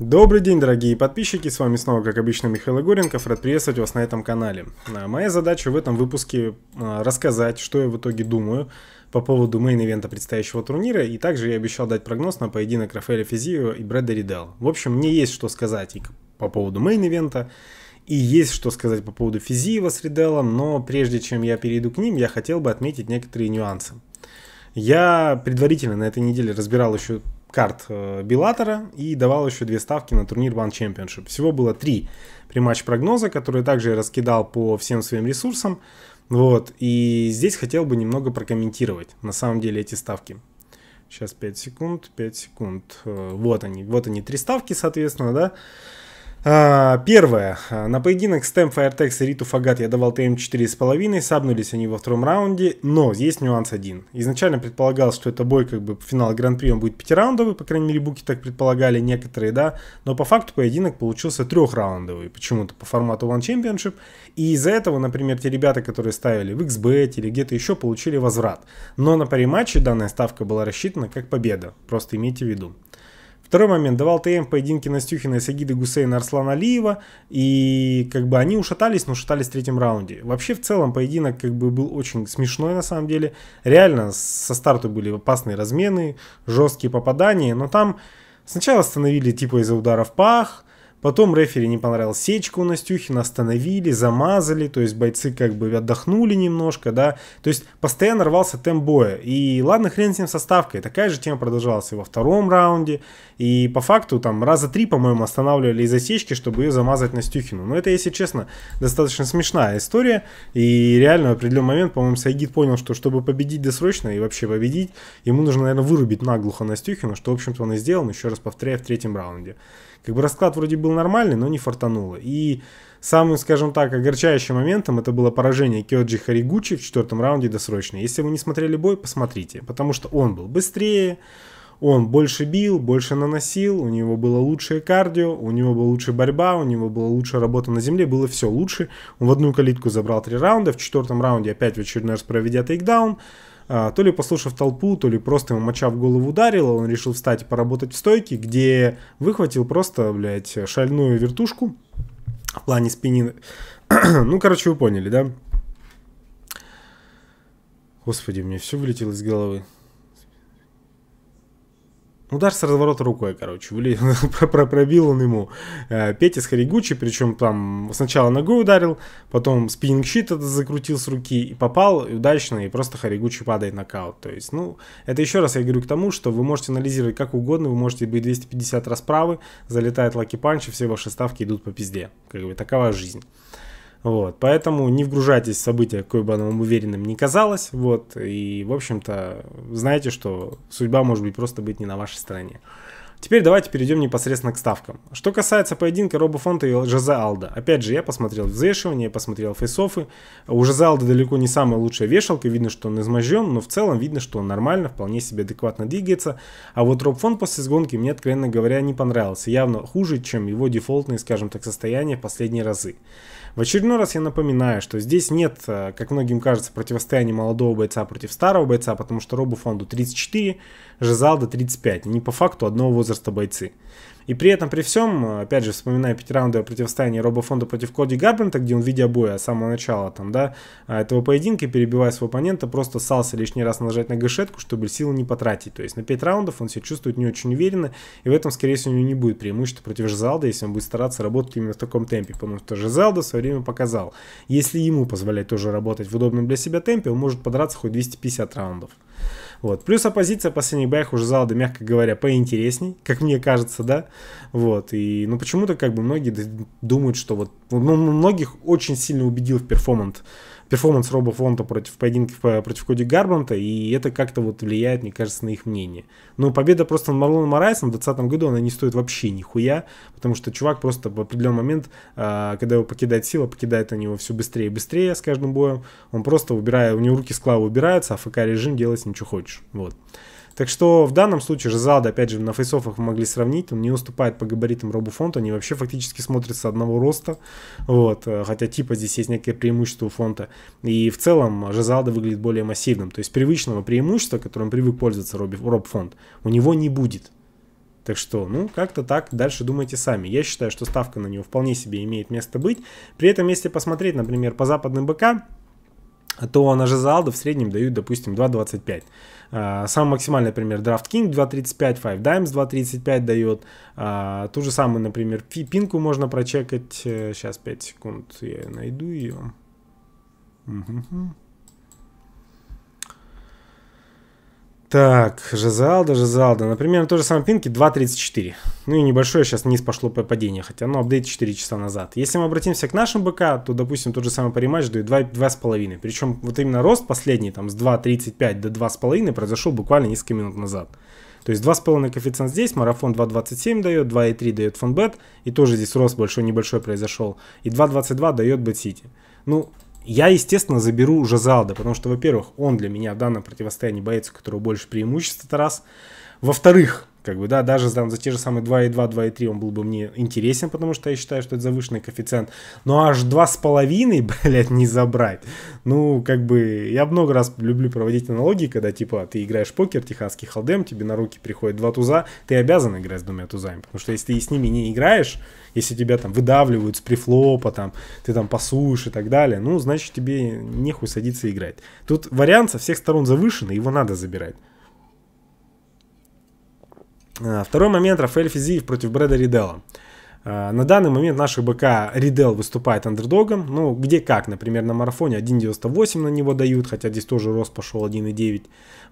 Добрый день, дорогие подписчики, с вами снова, как обычно, Михаил Игоренков, рад приветствовать вас на этом канале. А, моя задача в этом выпуске а, рассказать, что я в итоге думаю по поводу мейн-ивента предстоящего турнира, и также я обещал дать прогноз на поединок Рафаэля Физио и Брэда Ридал. В общем, мне есть что сказать и по поводу мейн-ивента, и есть что сказать по поводу Физиева с Риделлом. но прежде чем я перейду к ним, я хотел бы отметить некоторые нюансы. Я предварительно на этой неделе разбирал еще карт билатера э, и давал еще две ставки на турнир One Championship. Всего было три приматч прогноза, которые также я раскидал по всем своим ресурсам. Вот, и здесь хотел бы немного прокомментировать, на самом деле, эти ставки. Сейчас 5 секунд, 5 секунд. Э, вот они, вот они, три ставки, соответственно, да. А, первое. А, на поединок с Тем Firetex и Риту Фагат я давал ТМ 4,5. Сабнулись они во втором раунде, но здесь нюанс один. Изначально предполагалось, что это бой, как бы финал Гран-при, он будет пятираундовый, по крайней мере, буки так предполагали, некоторые, да. Но по факту поединок получился трехраундовый, почему-то по формату One Championship. И из-за этого, например, те ребята, которые ставили в XBET или где-то еще, получили возврат. Но на паре матче данная ставка была рассчитана как победа, просто имейте в виду. Второй момент. Давал ТМ поединки Настюхина и Сагиды Гусейна Арслана Алиева. И как бы они ушатались, но ушатались в третьем раунде. Вообще в целом поединок как бы был очень смешной на самом деле. Реально со старта были опасные размены, жесткие попадания. Но там сначала остановили типа из-за ударов пах, Потом рефери не понравилась сечка у Настюхина, остановили, замазали, то есть бойцы как бы отдохнули немножко, да. То есть постоянно рвался темп боя. И ладно, хрен с ним со ставкой. Такая же тема продолжалась и во втором раунде. И по факту там раза три, по-моему, останавливали из-за сечки, чтобы ее замазать Настюхину. Но это, если честно, достаточно смешная история. И реально в определенный момент, по-моему, Сайгид понял, что чтобы победить досрочно и вообще победить, ему нужно, наверное, вырубить наглухо Настюхину, что, в общем-то, он и сделал, еще раз повторяю, в третьем раунде. Как бы расклад вроде был нормальный, но не фартануло. И самым, скажем так, огорчающим моментом это было поражение Кёджи Харигучи в четвертом раунде досрочно. Если вы не смотрели бой, посмотрите, потому что он был быстрее, он больше бил, больше наносил, у него было лучшее кардио, у него была лучшая борьба, у него была лучшая работа на земле, было все лучше. Он в одну калитку забрал три раунда, в четвертом раунде опять в очередной раз проведя тейкдаун, а, то ли послушав толпу, то ли просто ему моча в голову ударила, он решил встать и поработать в стойке, где выхватил просто, блядь, шальную вертушку в плане спини. ну, короче, вы поняли, да? Господи, мне все вылетело из головы. Ну, даже с разворота рукой, короче, пробил он ему э, Петя с Харигучи, причем там сначала ногой ударил, потом спиннинг-щит это закрутил с руки и попал и удачно, и просто Харигучи падает нокаут. То есть, ну, это еще раз я говорю к тому, что вы можете анализировать как угодно, вы можете быть 250 расправы, залетает лаки панч, и все ваши ставки идут по пизде. Как бы такова жизнь. Вот, поэтому не вгружайтесь в события, какое бы оно вам уверенным не казалось. Вот, и, в общем-то, знайте, что судьба может быть просто быть не на вашей стороне. Теперь давайте перейдем непосредственно к ставкам. Что касается поединка Роба Фонта и Жозе Алда. Опять же, я посмотрел взвешивание, я посмотрел фейсофы. У Жозе Алда далеко не самая лучшая вешалка. Видно, что он изможден, но в целом видно, что он нормально, вполне себе адекватно двигается. А вот Роб Фонт после сгонки мне, откровенно говоря, не понравился. Явно хуже, чем его дефолтное, скажем так, состояние в последние разы. В очередной раз я напоминаю, что здесь нет, э, как многим кажется, противостояния молодого бойца против старого бойца, потому что Робу Фонду 34, Жизалда 35, не по факту одного возраста бойцы. И при этом, при всем, опять же, вспоминая пятираундовое противостояние Роба Фонда против Коди Гарбента, где он, видя боя с самого начала там, да, а, этого поединка, перебивая своего оппонента, просто сался лишний раз нажать на гашетку, чтобы силы не потратить. То есть на 5 раундов он себя чувствует не очень уверенно, и в этом, скорее всего, у него не будет преимущества против Жизалда, если он будет стараться работать именно в таком темпе, потому что Жизалда в свое время показал, если ему позволять тоже работать в удобном для себя темпе, он может подраться хоть 250 раундов. Вот. Плюс оппозиция в последних боях уже Залда, мягко говоря, поинтересней, как мне кажется, да. Вот, и, ну, почему-то, как бы, многие думают, что вот, ну, ну, ну, многих очень сильно убедил в перформант, перформанс Роба Фонта против поединка э, против Коди Гарбанта, и это как-то вот влияет, мне кажется, на их мнение. Но победа просто над Марлоном Морайсом в 2020 году, она не стоит вообще нихуя, потому что чувак просто в определенный момент, а, когда его покидает сила, покидает у него все быстрее и быстрее с каждым боем, он просто убирает, у него руки с клава убираются, а ФК режим делать ничего хочешь, вот. Так что в данном случае Жезада, опять же, на фейсофах мы могли сравнить, он не уступает по габаритам Робу Фонту, они вообще фактически смотрятся одного роста, вот, э, хотя типа здесь есть некое преимущество у Фонта, и в целом Жезада выглядит более массивным, то есть привычного преимущества, которым привык пользоваться Роб, Роб Фонт, у него не будет. Так что, ну, как-то так, дальше думайте сами. Я считаю, что ставка на него вполне себе имеет место быть. При этом, если посмотреть, например, по западным БК, то на Жизалда в среднем дают, допустим, 2.25. А, самый максимальный, например, Draft King 2.35, Five Dimes 2.35 дает. А, ту же самую, например, пинку можно прочекать. Сейчас э, 5 секунд я найду ее. Угу. Так, Жизалда, Жизалда. Например, на той же самой пинке 2.34. Ну и небольшое сейчас вниз пошло по падению, хотя ну апдейт 4 часа назад. Если мы обратимся к нашим БК, то, допустим, тот же самый париматч дает 2,5. Причем вот именно рост последний, там с 2.35 до 2,5 произошел буквально несколько минут назад. То есть 2,5 коэффициент здесь, марафон 2,27 дает, 2,3 дает фонбет, и тоже здесь рост большой-небольшой произошел, и 2,22 дает бет-сити. Ну, я, естественно, заберу Жазалда, потому что, во-первых, он для меня в данном противостоянии боец, у которого больше преимуществ, это раз. Во-вторых, как бы, да, даже там, за те же самые 2,2, 2,3 он был бы мне интересен, потому что я считаю, что это завышенный коэффициент. Но аж 2,5, блядь, не забрать. Ну, как бы, я много раз люблю проводить аналогии, когда, типа, ты играешь покер, техасский холдем, тебе на руки приходят два туза, ты обязан играть с двумя тузами, потому что если ты с ними не играешь, если тебя там выдавливают с префлопа, там, ты там пасуешь и так далее, ну, значит, тебе нехуй садиться играть. Тут вариант со всех сторон завышенный, его надо забирать. Э, второй момент Рафаэль Физиев против Брэда Ридела. Э, на данный момент наши БК Ридел выступает андердогом. Ну, где как. Например, на марафоне 1.98 на него дают, хотя здесь тоже рост пошел 1.9.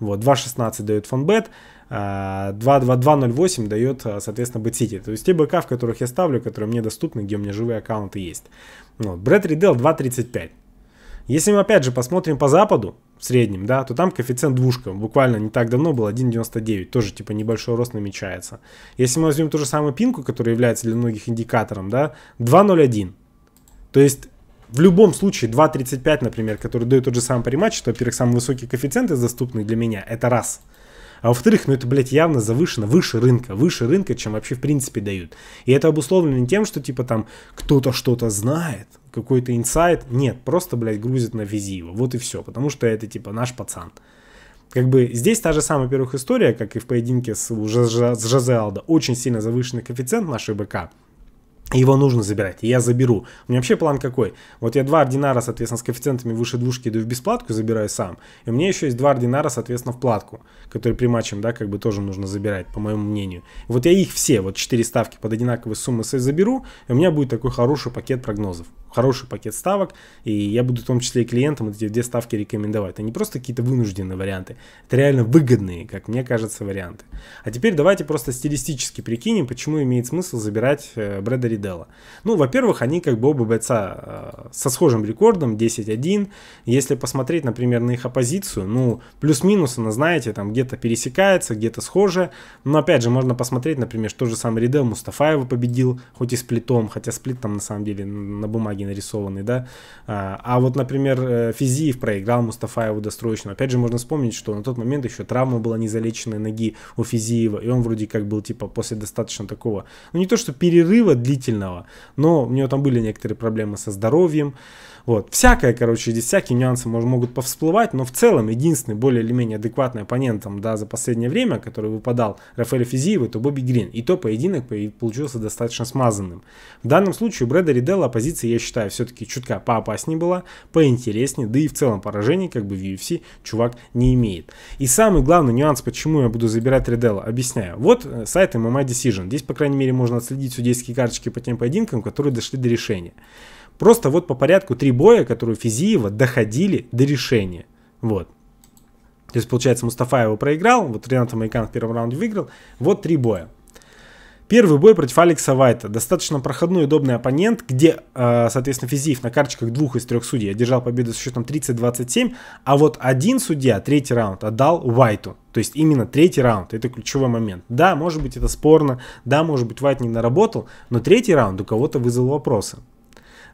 Вот, 2.16 дает фонбет, 2.08 э, дает, соответственно, бетсити. То есть те БК, в которых я ставлю, которые мне доступны, где у меня живые аккаунты есть. Вот, Брэд Ридел 2.35. Если мы опять же посмотрим по западу, в среднем, да, то там коэффициент двушка, буквально не так давно был 1,99, тоже типа небольшой рост намечается. Если мы возьмем ту же самую пинку, которая является для многих индикатором, да, 2,01. То есть в любом случае 2,35, например, который дает тот же самый париматч, что, во-первых, самый высокий коэффициент из доступных для меня, это раз. А во-вторых, ну это, блядь, явно завышено, выше рынка, выше рынка, чем вообще в принципе дают. И это обусловлено не тем, что типа там кто-то что-то знает, какой-то инсайт. Нет, просто, блядь, грузит на визиво Вот и все. Потому что это, типа, наш пацан. Как бы здесь та же самая, во-первых, история, как и в поединке с, уже с Жазеалда. Очень сильно завышенный коэффициент нашей БК. Его нужно забирать, и я заберу. У меня вообще план какой? Вот я два ординара, соответственно, с коэффициентами выше двушки иду в бесплатку, забираю сам. И у меня еще есть два ординара, соответственно, в платку, которые при матчем, да, как бы тоже нужно забирать, по моему мнению. Вот я их все, вот четыре ставки под одинаковые суммы заберу, и у меня будет такой хороший пакет прогнозов. Хороший пакет ставок, и я буду в том числе и клиентам вот эти две ставки рекомендовать. Это не просто какие-то вынужденные варианты, это реально выгодные, как мне кажется, варианты. А теперь давайте просто стилистически прикинем, почему имеет смысл забирать э, Брэда Фидела. Ну, во-первых, они как бы оба бойца э, со схожим рекордом, 10-1. Если посмотреть, например, на их оппозицию, ну, плюс-минус она, знаете, там где-то пересекается, где-то схоже. Но, опять же, можно посмотреть, например, что же сам Ридел Мустафаева победил, хоть и сплитом, хотя сплит там на самом деле на бумаге нарисованный, да. А, а вот, например, э, Физиев проиграл Мустафаеву дострочно. Опять же, можно вспомнить, что на тот момент еще травма была незалеченной ноги у Физиева, и он вроде как был, типа, после достаточно такого, ну, не то что перерыва длительного, удивительного, но у нее там были некоторые проблемы со здоровьем, вот. Всякое, короче, здесь всякие нюансы может, могут повсплывать, но в целом единственный более или менее адекватный оппонент там, да, за последнее время, который выпадал Рафаэль Физиев, это Бобби Грин. И то поединок получился достаточно смазанным. В данном случае у Брэда Риделла позиция, я считаю, все-таки чутка поопаснее была, поинтереснее, да и в целом поражений как бы в UFC чувак не имеет. И самый главный нюанс, почему я буду забирать Риделла, объясняю. Вот э, сайт MMA Decision. Здесь, по крайней мере, можно отследить судейские карточки по тем поединкам, которые дошли до решения. Просто вот по порядку три боя, которые Физиева доходили до решения. Вот. То есть, получается, Мустафа его проиграл, вот Ренат Майкан в первом раунде выиграл. Вот три боя. Первый бой против Алекса Вайта. Достаточно проходной и удобный оппонент, где, э, соответственно, Физиев на карточках двух из трех судей одержал победу с счетом 30-27, а вот один судья третий раунд отдал Вайту. То есть именно третий раунд, это ключевой момент. Да, может быть это спорно, да, может быть Вайт не наработал, но третий раунд у кого-то вызвал вопросы.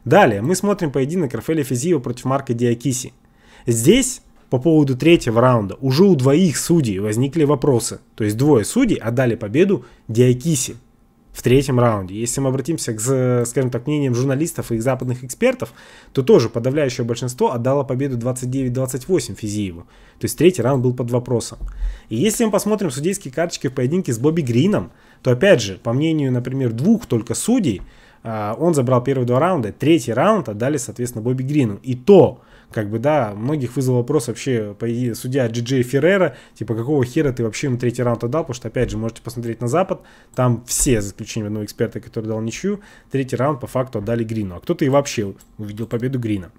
Далее мы смотрим поединок Рафаэля Физиева против Марка Диакиси. Здесь по поводу третьего раунда уже у двоих судей возникли вопросы. То есть двое судей отдали победу Диакиси в третьем раунде. Если мы обратимся к, э, скажем так, мнениям журналистов и западных экспертов, то тоже подавляющее большинство отдало победу 29-28 Физиеву. То есть третий раунд был под вопросом. И если мы посмотрим судейские карточки в поединке с Бобби Грином, то опять же, по мнению, например, двух только судей, а, он забрал первые два раунда, третий раунд отдали, соответственно, Бобби Грину. И то, как бы, да, многих вызвал вопрос вообще, по идее, судья Джиджей Феррера, типа, какого хера ты вообще им третий раунд отдал, потому что, опять же, можете посмотреть на Запад, там все, за исключением одного эксперта, который дал ничью, третий раунд по факту отдали Грину, а кто-то и вообще увидел победу Грина.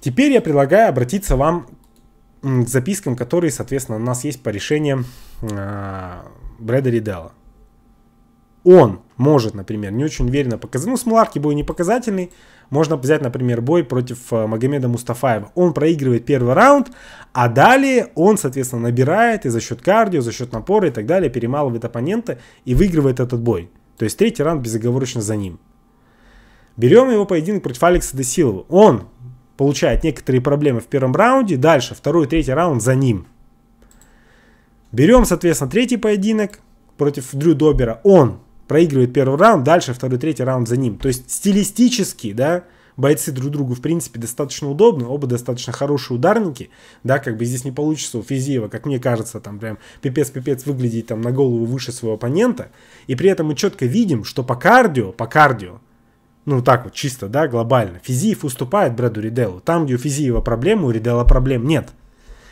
Теперь я предлагаю обратиться вам к запискам, которые, соответственно, у нас есть по решениям э, Брэда Ридела он может, например, не очень уверенно показать. Ну, Смоларки бой не показательный. Можно взять, например, бой против э, Магомеда Мустафаева. Он проигрывает первый раунд, а далее он, соответственно, набирает и за счет кардио, за счет напора и так далее, перемалывает оппонента и выигрывает этот бой. То есть третий раунд безоговорочно за ним. Берем его поединок против Алекса Десилова. Он получает некоторые проблемы в первом раунде, дальше второй, и третий раунд за ним. Берем, соответственно, третий поединок против Дрю Добера. Он проигрывает первый раунд, дальше второй, третий раунд за ним. То есть стилистически, да, бойцы друг другу, в принципе, достаточно удобны, оба достаточно хорошие ударники, да, как бы здесь не получится у Физиева, как мне кажется, там прям пипец-пипец выглядеть там на голову выше своего оппонента, и при этом мы четко видим, что по кардио, по кардио, ну так вот чисто, да, глобально, Физиев уступает Брэду Риделу, там, где у Физиева проблемы, у Ридела проблем нет –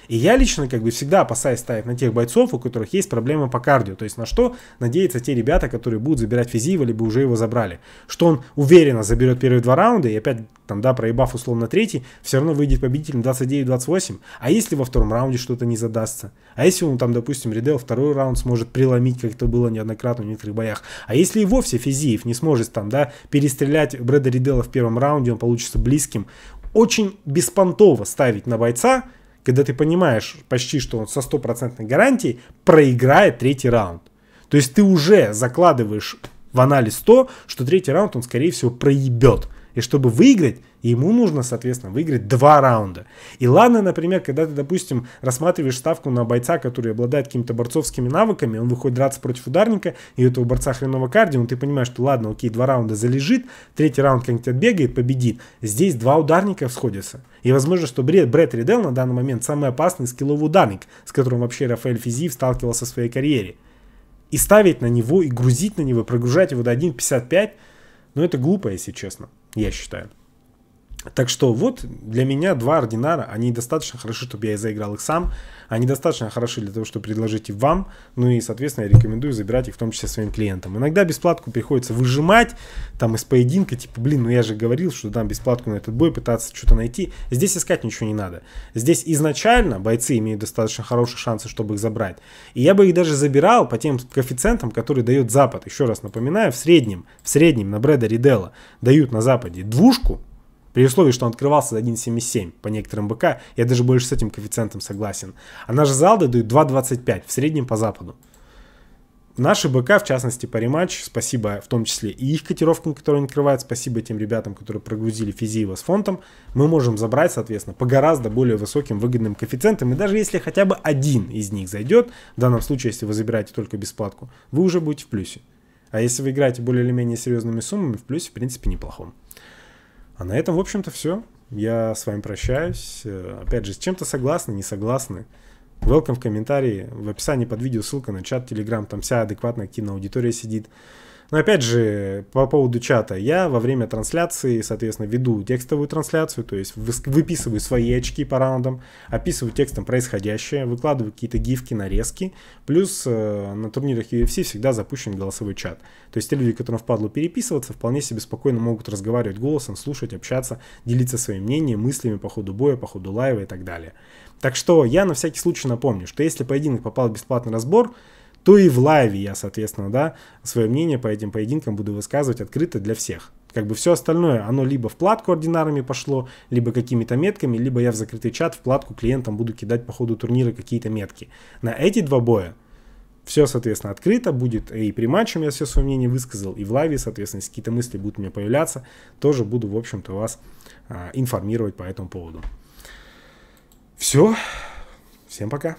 и я лично как бы всегда опасаюсь ставить на тех бойцов, у которых есть проблемы по кардио. То есть на что надеются те ребята, которые будут забирать Физиева, либо уже его забрали. Что он уверенно заберет первые два раунда и опять там, да, проебав условно третий, все равно выйдет победителем 29-28. А если во втором раунде что-то не задастся? А если он там, допустим, Ридел второй раунд сможет преломить, как это было неоднократно в некоторых боях? А если и вовсе Физиев не сможет там, да, перестрелять Брэда Ридела в первом раунде, он получится близким? Очень беспонтово ставить на бойца, когда ты понимаешь почти, что он со стопроцентной гарантией проиграет третий раунд. То есть ты уже закладываешь в анализ то, что третий раунд он, скорее всего, проебет. И чтобы выиграть, ему нужно, соответственно, выиграть два раунда. И ладно, например, когда ты, допустим, рассматриваешь ставку на бойца, который обладает какими-то борцовскими навыками, он выходит драться против ударника, и у этого борца хреново карди, ну ты понимаешь, что ладно, окей, два раунда залежит, третий раунд как-нибудь отбегает, победит. Здесь два ударника сходятся. И возможно, что Бред, Брэд Ридел на данный момент самый опасный скилловый ударник, с которым вообще Рафаэль Физиев сталкивался в своей карьере. И ставить на него, и грузить на него, прогружать его до 1.55, ну это глупо, если честно я считаю. Так что вот для меня два ординара, они достаточно хороши, чтобы я заиграл их сам. Они достаточно хороши для того, чтобы предложить и вам. Ну и, соответственно, я рекомендую забирать их в том числе своим клиентам. Иногда бесплатку приходится выжимать там из поединка. Типа, блин, ну я же говорил, что дам бесплатку на этот бой, пытаться что-то найти. Здесь искать ничего не надо. Здесь изначально бойцы имеют достаточно хорошие шансы, чтобы их забрать. И я бы их даже забирал по тем коэффициентам, которые дает Запад. Еще раз напоминаю, в среднем, в среднем на Брэда Ридела дают на Западе двушку, при условии, что он открывался за 1.77 по некоторым БК, я даже больше с этим коэффициентом согласен. А наш залда дают 2.25 в среднем по западу. Наши БК, в частности, по рематч, спасибо в том числе и их котировкам, которые они открывают, спасибо тем ребятам, которые прогрузили Физиева с фонтом, мы можем забрать, соответственно, по гораздо более высоким выгодным коэффициентам. И даже если хотя бы один из них зайдет, в данном случае, если вы забираете только бесплатку, вы уже будете в плюсе. А если вы играете более или менее серьезными суммами, в плюсе, в принципе, неплохом. А на этом, в общем-то, все. Я с вами прощаюсь. Э, опять же, с чем-то согласны, не согласны. Welcome в комментарии. В описании под видео ссылка на чат Телеграм, Там вся адекватная активная аудитория сидит. Но опять же, по поводу чата, я во время трансляции, соответственно, веду текстовую трансляцию, то есть выписываю свои очки по раундам, описываю текстом происходящее, выкладываю какие-то гифки, нарезки, плюс э, на турнирах UFC всегда запущен голосовой чат. То есть те люди, которым впадло переписываться, вполне себе спокойно могут разговаривать голосом, слушать, общаться, делиться своим мнением, мыслями по ходу боя, по ходу лайва и так далее. Так что я на всякий случай напомню, что если поединок попал в бесплатный разбор, то и в лайве я, соответственно, да, свое мнение по этим поединкам буду высказывать открыто для всех. Как бы все остальное, оно либо в платку ординарами пошло, либо какими-то метками, либо я в закрытый чат в платку клиентам буду кидать по ходу турнира какие-то метки. На эти два боя все, соответственно, открыто будет. И при матче я все свое мнение высказал, и в лайве, соответственно, если какие-то мысли будут у меня появляться, тоже буду, в общем-то, вас а, информировать по этому поводу. Все. Всем пока.